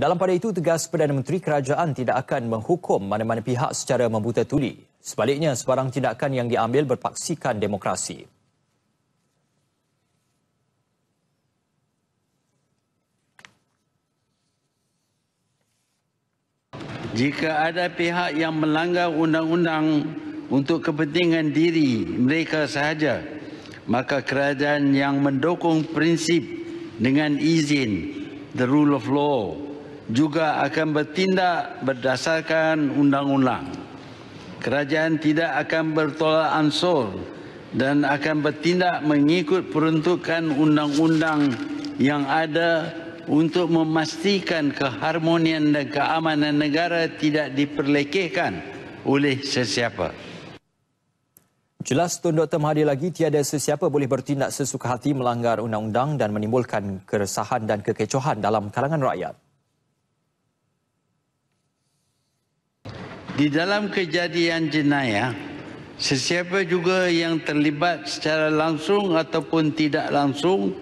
Dalam pada itu, tegas Perdana Menteri Kerajaan tidak akan menghukum mana-mana pihak secara membuta tuli. Sebaliknya, sebarang tindakan yang diambil berpaksikan demokrasi. Jika ada pihak yang melanggar undang-undang untuk kepentingan diri mereka sahaja, maka kerajaan yang mendukung prinsip dengan izin, the rule of law, juga akan bertindak berdasarkan undang-undang. Kerajaan tidak akan bertolak ansur dan akan bertindak mengikut peruntukan undang-undang yang ada untuk memastikan keharmonian dan keamanan negara tidak diperlekehkan oleh sesiapa. Jelas Tun Dr. Mahathir lagi, tiada sesiapa boleh bertindak sesuka hati melanggar undang-undang dan menimbulkan keresahan dan kekecohan dalam kalangan rakyat. Di dalam kejadian jenayah, sesiapa juga yang terlibat secara langsung ataupun tidak langsung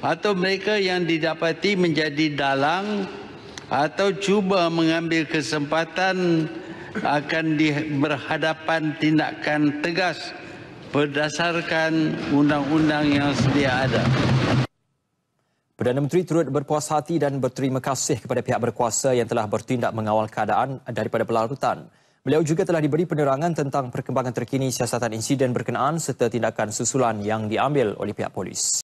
atau mereka yang didapati menjadi dalang atau cuba mengambil kesempatan akan berhadapan tindakan tegas berdasarkan undang-undang yang sedia ada. Perdana Menteri turut berpuas hati dan berterima kasih kepada pihak berkuasa yang telah bertindak mengawal keadaan daripada pelarutan. Beliau juga telah diberi penerangan tentang perkembangan terkini siasatan insiden berkenaan serta tindakan susulan yang diambil oleh pihak polis.